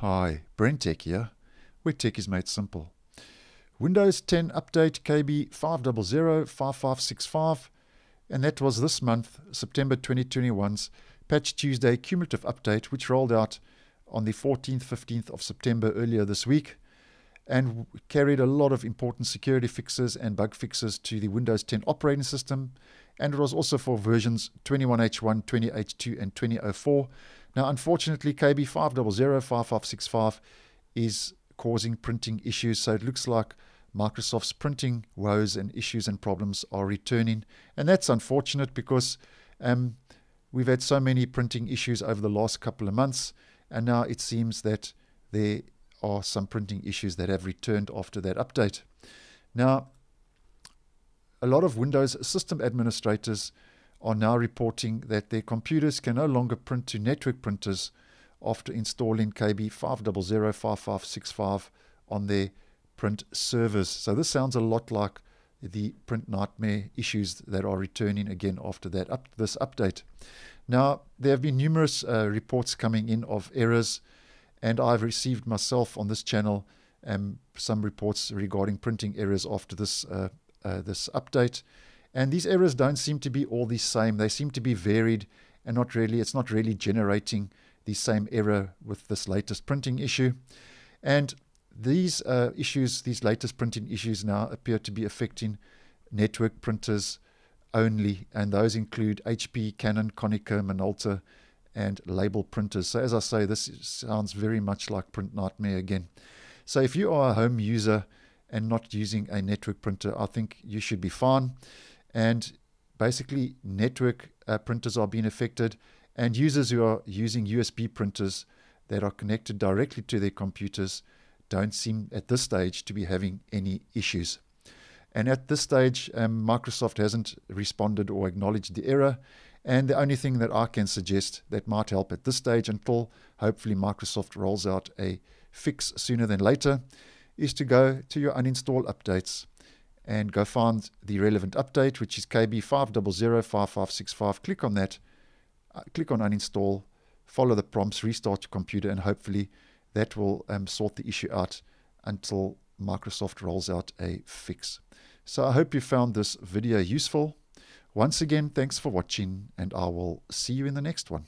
Hi, Brent Tech here, where tech is made simple. Windows 10 Update KB 5005565, and that was this month, September 2021's Patch Tuesday cumulative update, which rolled out on the 14th, 15th of September earlier this week, and carried a lot of important security fixes and bug fixes to the Windows 10 operating system, and it was also for versions 21H1, 20H2, and 2004 now, unfortunately, KB50055565 is causing printing issues, so it looks like Microsoft's printing woes and issues and problems are returning. And that's unfortunate because um, we've had so many printing issues over the last couple of months, and now it seems that there are some printing issues that have returned after that update. Now, a lot of Windows system administrators are now reporting that their computers can no longer print to network printers after installing KB 5005565 on their print servers. So this sounds a lot like the print nightmare issues that are returning again after that up this update. Now there have been numerous uh, reports coming in of errors, and I've received myself on this channel um, some reports regarding printing errors after this uh, uh, this update. And these errors don't seem to be all the same. They seem to be varied and not really, it's not really generating the same error with this latest printing issue. And these uh, issues, these latest printing issues now appear to be affecting network printers only, and those include HP, Canon, Konica, Minolta, and label printers. So as I say, this sounds very much like Print Nightmare again. So if you are a home user and not using a network printer, I think you should be fine. And basically, network uh, printers are being affected, and users who are using USB printers that are connected directly to their computers don't seem at this stage to be having any issues. And at this stage, um, Microsoft hasn't responded or acknowledged the error. And the only thing that I can suggest that might help at this stage until hopefully Microsoft rolls out a fix sooner than later is to go to your uninstall updates and go find the relevant update, which is KB5005565. Click on that, uh, click on uninstall, follow the prompts, restart your computer, and hopefully that will um, sort the issue out until Microsoft rolls out a fix. So I hope you found this video useful. Once again, thanks for watching, and I will see you in the next one.